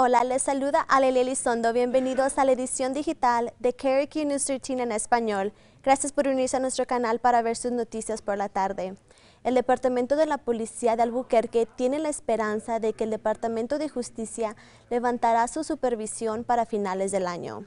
Hola, les saluda Aleli Elizondo. Bienvenidos a la edición digital de Cherokee News 13 en español. Gracias por unirse a nuestro canal para ver sus noticias por la tarde. El Departamento de la Policía de Albuquerque tiene la esperanza de que el Departamento de Justicia levantará su supervisión para finales del año.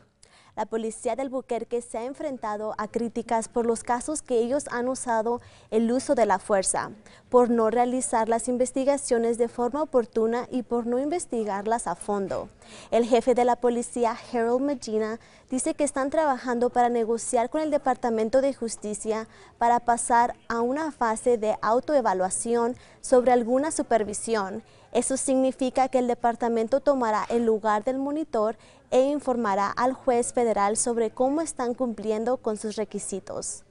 La policía del Albuquerque se ha enfrentado a críticas por los casos que ellos han usado el uso de la fuerza, por no realizar las investigaciones de forma oportuna y por no investigarlas a fondo. El jefe de la policía, Harold Medina, dice que están trabajando para negociar con el Departamento de Justicia para pasar a una fase de autoevaluación sobre alguna supervisión. Eso significa que el departamento tomará el lugar del monitor e informará al juez federal sobre cómo están cumpliendo con sus requisitos.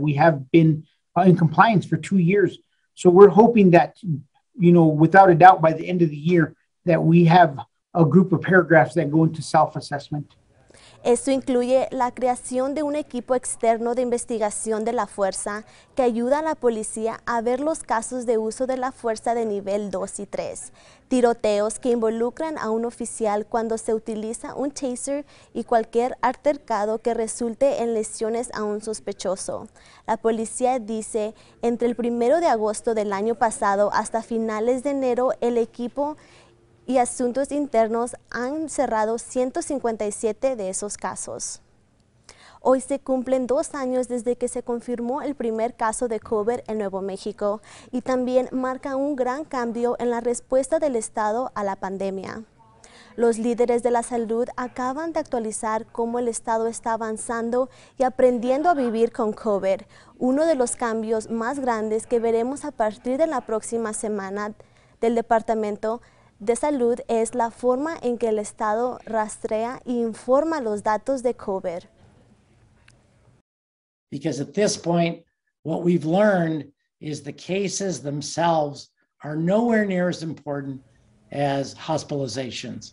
We have been in compliance for two years, so we're hoping that, you know, without a doubt, by the end of the year, that we have a group of paragraphs that go into self-assessment. Esto incluye la creación de un equipo externo de investigación de la fuerza que ayuda a la policía a ver los casos de uso de la fuerza de nivel 2 y 3, tiroteos que involucran a un oficial cuando se utiliza un chaser y cualquier altercado que resulte en lesiones a un sospechoso. La policía dice, entre el primero de agosto del año pasado hasta finales de enero, el equipo y Asuntos Internos han cerrado 157 de esos casos. Hoy se cumplen dos años desde que se confirmó el primer caso de COVID en Nuevo México y también marca un gran cambio en la respuesta del Estado a la pandemia. Los líderes de la salud acaban de actualizar cómo el Estado está avanzando y aprendiendo a vivir con COVID, uno de los cambios más grandes que veremos a partir de la próxima semana del Departamento de salud es la forma en que el Estado rastrea e informa los datos de COVID. Because at this point, what we've learned is the cases themselves are nowhere near as important as hospitalizations.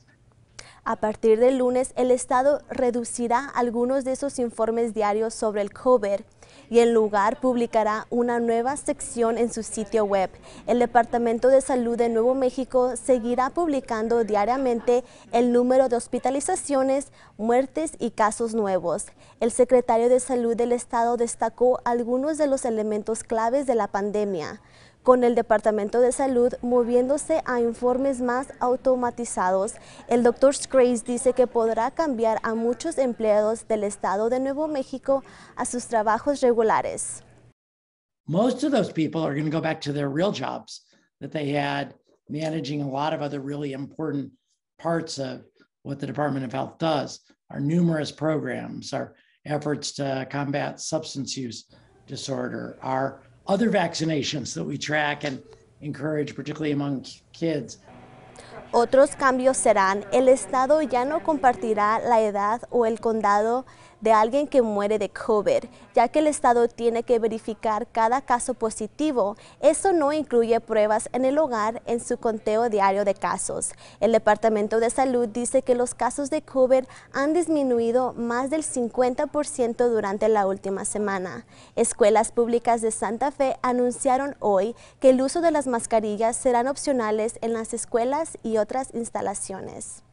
A partir del lunes, el Estado reducirá algunos de esos informes diarios sobre el COVID y el lugar publicará una nueva sección en su sitio web. El Departamento de Salud de Nuevo México seguirá publicando diariamente el número de hospitalizaciones, muertes y casos nuevos. El secretario de Salud del Estado destacó algunos de los elementos claves de la pandemia con el Departamento de Salud moviéndose a informes más automatizados, el doctor Scrace dice que podrá cambiar a muchos empleados del Estado de Nuevo México a sus trabajos regulares. Most of those people are going to go back to their real jobs that they had managing a lot of other really important parts of what the Department of Health does, our numerous programs, our efforts to combat substance use disorder, our other vaccinations that we track and encourage, particularly among kids. Otros cambios serán, el Estado ya no compartirá la edad o el condado de alguien que muere de COVID, ya que el Estado tiene que verificar cada caso positivo. Eso no incluye pruebas en el hogar en su conteo diario de casos. El Departamento de Salud dice que los casos de COVID han disminuido más del 50% durante la última semana. Escuelas públicas de Santa Fe anunciaron hoy que el uso de las mascarillas serán opcionales en las escuelas y otras instalaciones.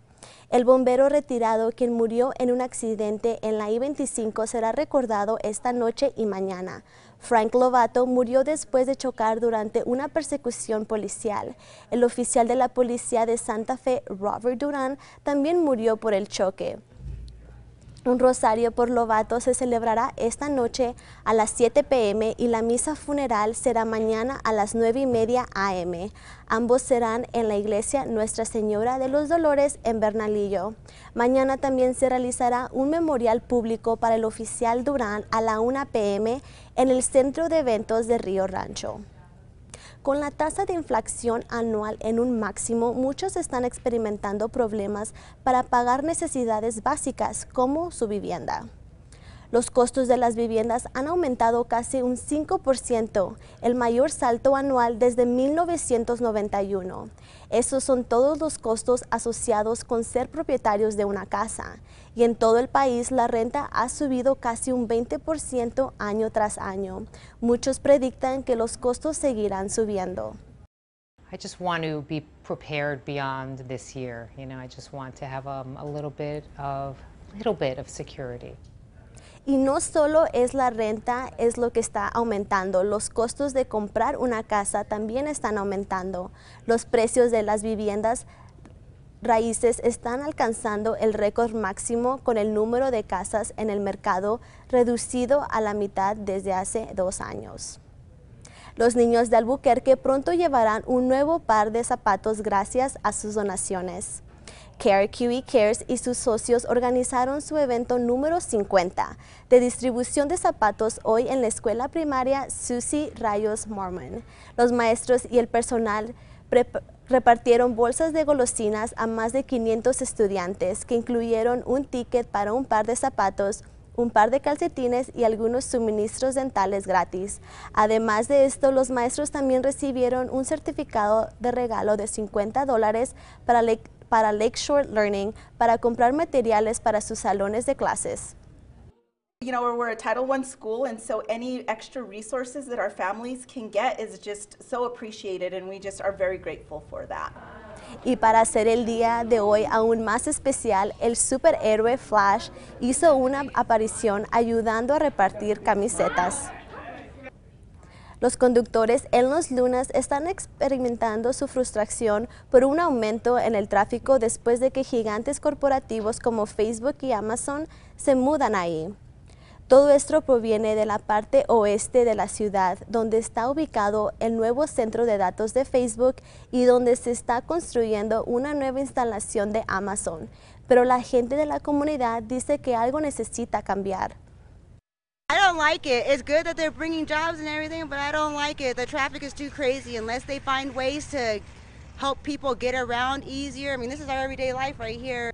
El bombero retirado, quien murió en un accidente en la I-25, será recordado esta noche y mañana. Frank Lovato murió después de chocar durante una persecución policial. El oficial de la policía de Santa Fe, Robert Duran, también murió por el choque. Un rosario por Lobato se celebrará esta noche a las 7 pm y la misa funeral será mañana a las 9 y media am. Ambos serán en la iglesia Nuestra Señora de los Dolores en Bernalillo. Mañana también se realizará un memorial público para el oficial Durán a la 1 pm en el Centro de Eventos de Río Rancho. Con la tasa de inflación anual en un máximo, muchos están experimentando problemas para pagar necesidades básicas como su vivienda. Los costos de las viviendas han aumentado casi un 5%, el mayor salto anual desde 1991. Esos son todos los costos asociados con ser propietarios de una casa. Y en todo el país la renta ha subido casi un 20% año tras año. Muchos predictan que los costos seguirán subiendo. I just want to be prepared beyond this year. You know, I just want to have um, a little bit of security. Y no solo es la renta, es lo que está aumentando. Los costos de comprar una casa también están aumentando. Los precios de las viviendas raíces están alcanzando el récord máximo con el número de casas en el mercado reducido a la mitad desde hace dos años. Los niños de Albuquerque pronto llevarán un nuevo par de zapatos gracias a sus donaciones. Care QE Cares y sus socios organizaron su evento número 50 de distribución de zapatos hoy en la escuela primaria Susie Rayos Mormon. Los maestros y el personal repartieron bolsas de golosinas a más de 500 estudiantes que incluyeron un ticket para un par de zapatos, un par de calcetines y algunos suministros dentales gratis. Además de esto, los maestros también recibieron un certificado de regalo de 50 dólares para para Lakeshore Learning para comprar materiales para sus salones de clases. You know, we're a Title I school, and so any extra resources that our families can get is just so appreciated, and we just are very grateful for that. Y para hacer el día de hoy aún más especial, el superhéroe Flash hizo una aparición ayudando a repartir camisetas. Los conductores en los lunas están experimentando su frustración por un aumento en el tráfico después de que gigantes corporativos como Facebook y Amazon se mudan ahí. Todo esto proviene de la parte oeste de la ciudad, donde está ubicado el nuevo centro de datos de Facebook y donde se está construyendo una nueva instalación de Amazon. Pero la gente de la comunidad dice que algo necesita cambiar. I don't like it. It's good that they're bringing jobs and everything, but I don't like it. The traffic is too crazy unless they find ways to help people get around easier. I mean, this is our everyday life right here.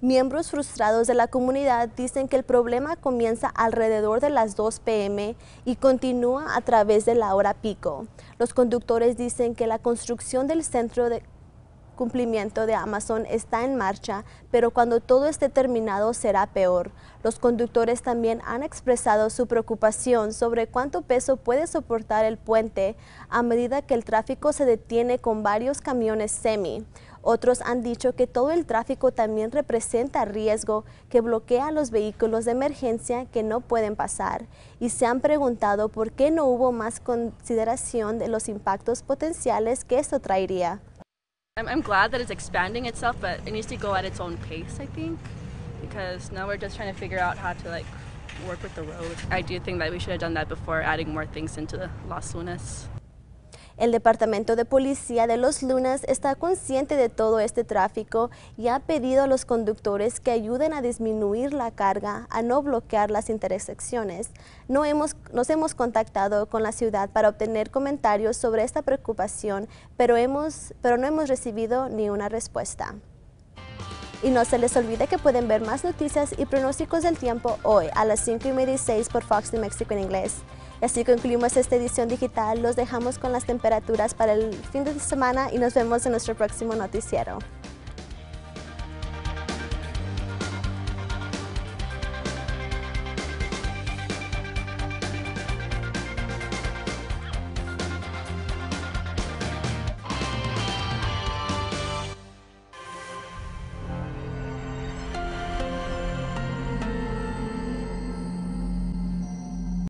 Miembros frustrados de la comunidad dicen que el problema comienza alrededor de las 2 p.m. y continúa a través de la hora pico. Los conductores dicen que la construcción del centro de cumplimiento de Amazon está en marcha, pero cuando todo esté terminado será peor. Los conductores también han expresado su preocupación sobre cuánto peso puede soportar el puente a medida que el tráfico se detiene con varios camiones semi. Otros han dicho que todo el tráfico también representa riesgo que bloquea los vehículos de emergencia que no pueden pasar y se han preguntado por qué no hubo más consideración de los impactos potenciales que esto traería. I'm, I'm glad that it's expanding itself, but it needs to go at its own pace, I think, because now we're just trying to figure out how to like work with the road. I do think that we should have done that before adding more things into Las Lunas. El Departamento de Policía de Los Lunas está consciente de todo este tráfico y ha pedido a los conductores que ayuden a disminuir la carga, a no bloquear las intersecciones. No nos hemos contactado con la ciudad para obtener comentarios sobre esta preocupación, pero, pero no hemos recibido ni una respuesta. Y no se les olvide que pueden ver más noticias y pronósticos del tiempo hoy a las 5 y media y por Fox New Mexico en inglés. Y así concluimos esta edición digital. Los dejamos con las temperaturas para el fin de semana y nos vemos en nuestro próximo noticiero.